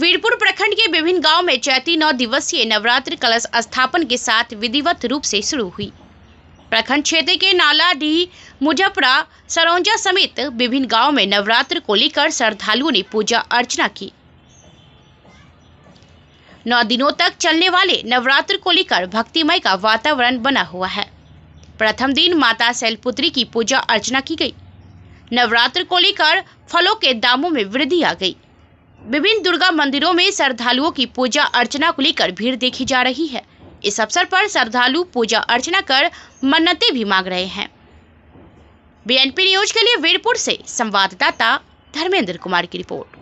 वीरपुर प्रखंड के विभिन्न गांव में चैती नौ दिवसीय नवरात्र कलश स्थापन के साथ विधिवत रूप से शुरू हुई प्रखंड क्षेत्र के नाला डी मुजफ्फरा सरौजा समेत विभिन्न गांव में नवरात्र को लेकर श्रद्धालुओं ने पूजा अर्चना की नौ दिनों तक चलने वाले नवरात्र को लेकर भक्तिमय का वातावरण बना हुआ है प्रथम दिन माता शैलपुत्री की पूजा अर्चना की गई नवरात्र को लेकर फलों के दामों में वृद्धि आ गई विभिन्न दुर्गा मंदिरों में श्रद्धालुओं की पूजा अर्चना को लेकर भीड़ देखी जा रही है इस अवसर पर श्रद्धालु पूजा अर्चना कर मन्नतें भी मांग रहे हैं बीएनपी न्यूज के लिए वीरपुर से संवाददाता धर्मेंद्र कुमार की रिपोर्ट